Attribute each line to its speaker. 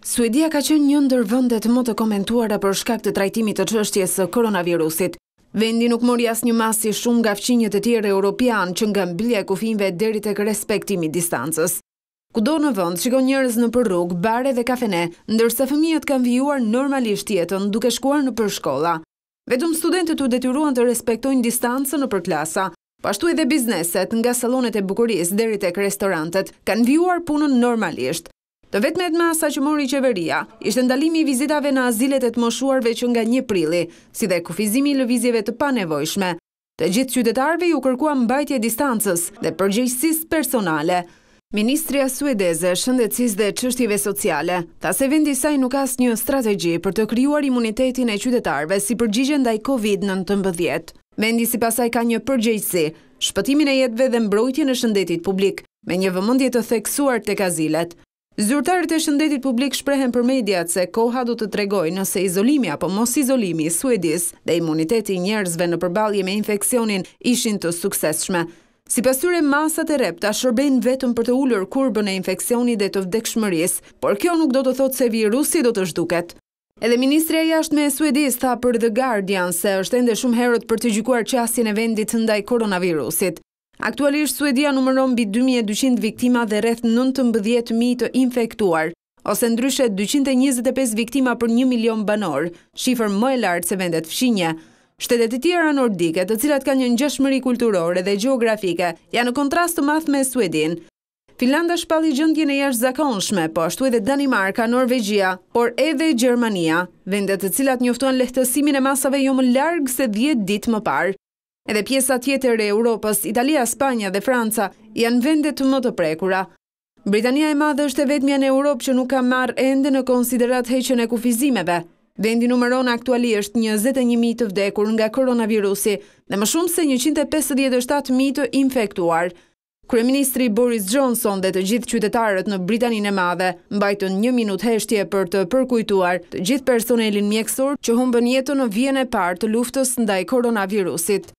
Speaker 1: Suedia ka qënë një ndër vëndet më të komentuara për shkakt të trajtimit të qështjes së koronavirusit. Vendi nuk mori as një masi shumë nga fqinjët e tjere Europian që nga mbilja e kufinve derit e kërespektimi distancës. Kudo në vënd, shikon njërës në rrugë, bare dhe kafene, ndërsa fëmijët kanë vijuar normalisht jetën duke shkuar në përshkolla. Vetëm studentët u detyruan të respektojnë distancën në përklasa, pashtu edhe bizneset nga salonet e bukuris derit e kërestorantët kanë vijuar punën normalisht. Të vetë me të masa që mori qeveria, ishtë ndalimi i vizitave në azilet e të moshuarve që nga një prili, si dhe kufizimi i lëvizjeve të panevojshme. Të gjithë qytetarve ju kërkua mbajtje distancës dhe përgjëjshësis personale. Ministria Suedeze, Shëndecis dhe Qështjive Sociale, ta se vendi saj nuk as një strategi për të kryuar imunitetin e qytetarve si përgjigjën dhe i Covid-19. Mendi si pasaj ka një përgjëjshësi, shpëtimin e jetve dhe mbrojtje në shëndetit publik, me një vëmëndje të theksuar të kazilet. Zyrtarët e shëndetit publik shprehen për mediat se koha du të tregoj nëse izolimi apo mos izolimi i Suedis dhe imuniteti njerëzve në përbalje me infekcionin ishin të sukseshme. Si pasyre, masat e repta shërben vetëm për të ullur kurbën e infekcioni dhe të vdekshmëris, por kjo nuk do të thotë se virusi do të shduket. Edhe Ministria jasht me Suedis tha për The Guardian se është ende shumë herët për të gjykuar qasin e vendit ndaj koronavirusit. Aktualisht, Suedia numëron bi 2200 viktima dhe rreth 19.000 të infektuar, ose ndryshet 225 viktima për 1 milion banor, shifër më e lartë se vendet fshinje. Shtetet e tjera nordike, të cilat ka një njëshmëri kulturore dhe geografike, janë në kontrast të math me Suedin. Finlanda shpalli gjëndje në jash zakonshme, po ashtu edhe Danimarka, Norvegia, por edhe Gjermania, vendet të cilat njoftuan lehtësimin e masave jo më largë se 10 dit më parë. Edhe pjesa tjetër e Europës, Italia, Spanja dhe Franca janë vendet të më të prekura. Britania e madhe është e vetëmja në Europë që nuk ka marrë ende në konsiderat heqen e kufizimeve. Vendi numëron aktualisht 21.000 të vdekur nga koronavirusi dhe më shumë se 157.000 të infektuar. Kreministri Boris Johnson dhe të gjithë qytetarët në Britaninë e madhe mbajtën një minut heshtje për të përkujtuar të gjithë personelin mjekësor që humbën jetën në vjene partë luftës ndaj koronavirusit.